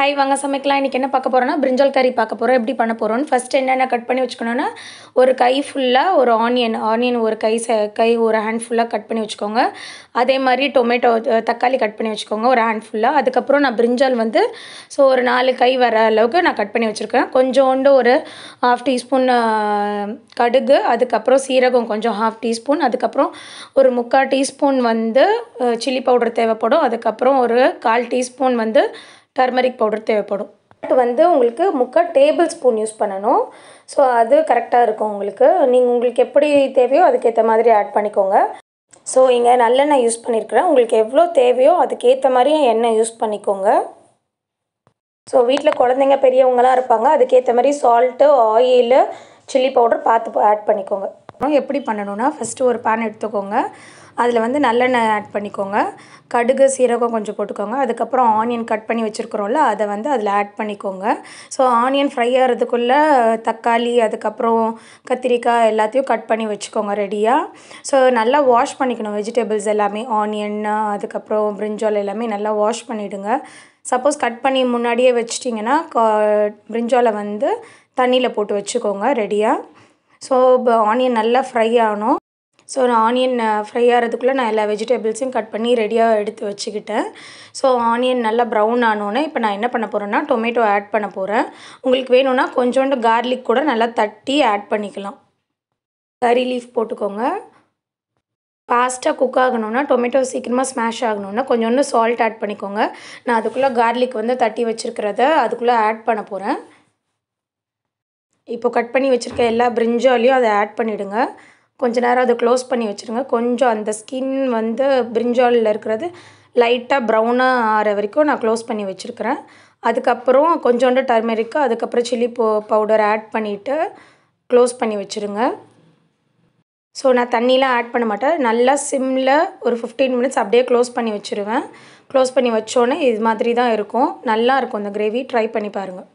high வாங்க சமைக்கலாம் இன்றைக்கி என்ன பார்க்க போகிறோன்னா பிரிஞ்சல் கறி பார்க்க போகிறோம் எப்படி பண்ண போகிறோம்னு ஃபஸ்ட் என்னென்ன கட் பண்ணி வச்சுக்கணுன்னா ஒரு கை ஃபுல்லாக ஒரு ஆனியன் ஆனியன் ஒரு கை ச கை ஒரு ஹேண்ட் ஃபுல்லாக கட் பண்ணி வச்சுக்கோங்க அதே மாதிரி டொமேட்டோ தக்காளி கட் பண்ணி வச்சுக்கோங்க ஒரு ஹேண்ட் ஃபுல்லாக அதுக்கப்புறம் நான் பிரிஞ்சால் வந்து ஸோ ஒரு நாலு கை வர அளவுக்கு நான் கட் பண்ணி வச்சுருக்கேன் கொஞ்சோண்டு ஒரு ஹாஃப் டீஸ்பூன் கடுகு அதுக்கப்புறம் சீரகம் கொஞ்சம் ஹாஃப் டீஸ்பூன் அதுக்கப்புறம் ஒரு முக்கால் டீஸ்பூன் வந்து சில்லி பவுடர் தேவைப்படும் அதுக்கப்புறம் ஒரு கால் டீஸ்பூன் வந்து டர்மரிக் பவுடர் தேவைப்படும் வந்து உங்களுக்கு முக்கால் டேபிள் ஸ்பூன் யூஸ் பண்ணணும் ஸோ அது கரெக்டாக இருக்கும் உங்களுக்கு நீங்கள் உங்களுக்கு எப்படி தேவையோ அதுக்கேற்ற மாதிரி ஆட் பண்ணிக்கோங்க ஸோ இங்கே நல்லெண்ணெய் யூஸ் பண்ணியிருக்கிறேன் உங்களுக்கு எவ்வளோ தேவையோ அதுக்கேற்ற மாதிரி எண்ணெய் யூஸ் பண்ணிக்கோங்க ஸோ வீட்டில் குழந்தைங்க பெரியவங்களாம் இருப்பாங்க அதுக்கேற்ற மாதிரி சால்ட்டு ஆயிலு சில்லி பவுடர் பார்த்து ஆட் பண்ணிக்கோங்க அப்புறம் எப்படி பண்ணணும்னா ஃபஸ்ட்டு ஒரு பேன் எடுத்துக்கோங்க அதில் வந்து நல்லெண்ணெய் ஆட் பண்ணிக்கோங்க கடுகு சீரகம் கொஞ்சம் போட்டுக்கோங்க அதுக்கப்புறம் ஆனியன் கட் பண்ணி வச்சுருக்குறோம்ல அதை வந்து அதில் ஆட் பண்ணிக்கோங்க ஸோ ஆனியன் ஃப்ரை ஆகிறதுக்குள்ளே தக்காளி அதுக்கப்புறம் கத்திரிக்காய் எல்லாத்தையும் கட் பண்ணி வச்சுக்கோங்க ரெடியாக ஸோ நல்லா வாஷ் பண்ணிக்கணும் வெஜிடபிள்ஸ் எல்லாமே ஆனியன் அதுக்கப்புறம் பிரிஞ்சால் எல்லாமே நல்லா வாஷ் பண்ணிவிடுங்க சப்போஸ் கட் பண்ணி முன்னாடியே வச்சிட்டிங்கன்னா பிரிஞ்சாலை வந்து தண்ணியில் போட்டு வச்சுக்கோங்க ரெடியாக ஸோ இப்போ ஆனியன் நல்லா ஃப்ரை ஆகணும் ஸோ நான் ஆனியன் ஃப்ரை ஆகிறதுக்குள்ளே நான் எல்லா வெஜிடபிள்ஸையும் கட் பண்ணி ரெடியாக எடுத்து வச்சுக்கிட்டேன் ஸோ ஆனியன் நல்லா ப்ரௌன் ஆனோன்னே இப்போ நான் என்ன பண்ண போகிறேன்னா டொமேட்டோ ஆட் பண்ண போகிறேன் உங்களுக்கு வேணும்னா கொஞ்சோண்டு கார்லிக் கூட நல்லா தட்டி ஆட் பண்ணிக்கலாம் கறி லீஃப் போட்டுக்கோங்க ஃபாஸ்ட்டாக குக் ஆகணும்னா டொமேட்டோ சீக்கிரமாக ஸ்மாஷ் ஆகணும்னா கொஞ்சோண்டு சால்ட் ஆட் பண்ணிக்கோங்க நான் அதுக்குள்ளே கார்லிக் வந்து தட்டி வச்சுருக்கிறத அதுக்குள்ளே ஆட் பண்ண போகிறேன் இப்போ கட் பண்ணி வச்சுருக்க எல்லா பிரிஞ்சாலையும் அதை ஆட் பண்ணிவிடுங்க கொஞ்ச நேரம் அதை க்ளோஸ் பண்ணி வச்சுருங்க கொஞ்சம் அந்த ஸ்கின் வந்து பிரிஞ்சாலில் இருக்கிறது லைட்டாக ப்ரௌனாக ஆகிற வரைக்கும் நான் க்ளோஸ் பண்ணி வச்சுருக்கிறேன் அதுக்கப்புறம் கொஞ்சோண்டு டர்மெரிக்கு அதுக்கப்புறம் சில்லி போ பவுடர் ஆட் பண்ணிவிட்டு க்ளோஸ் பண்ணி வச்சுருங்க ஸோ நான் தண்ணிலாம் ஆட் பண்ண மாட்டேன் நல்லா சிம்மில் ஒரு ஃபிஃப்டீன் மினிட்ஸ் அப்படியே க்ளோஸ் பண்ணி வச்சுருவேன் க்ளோஸ் பண்ணி வச்சோன்னே இது மாதிரி தான் இருக்கும் நல்லா இருக்கும் அந்த கிரேவி ட்ரை பண்ணி பாருங்கள்